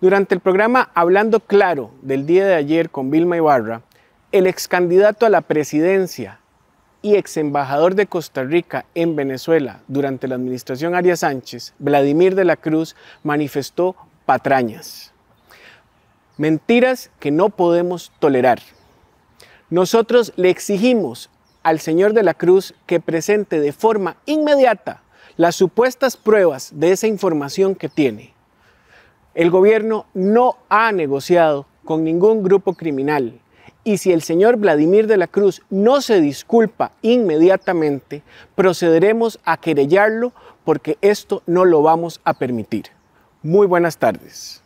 Durante el programa Hablando Claro del día de ayer con Vilma Ibarra, el ex candidato a la presidencia y ex embajador de Costa Rica en Venezuela durante la administración Arias Sánchez, Vladimir de la Cruz, manifestó patrañas. Mentiras que no podemos tolerar. Nosotros le exigimos al señor de la Cruz que presente de forma inmediata las supuestas pruebas de esa información que tiene. El gobierno no ha negociado con ningún grupo criminal. Y si el señor Vladimir de la Cruz no se disculpa inmediatamente, procederemos a querellarlo porque esto no lo vamos a permitir. Muy buenas tardes.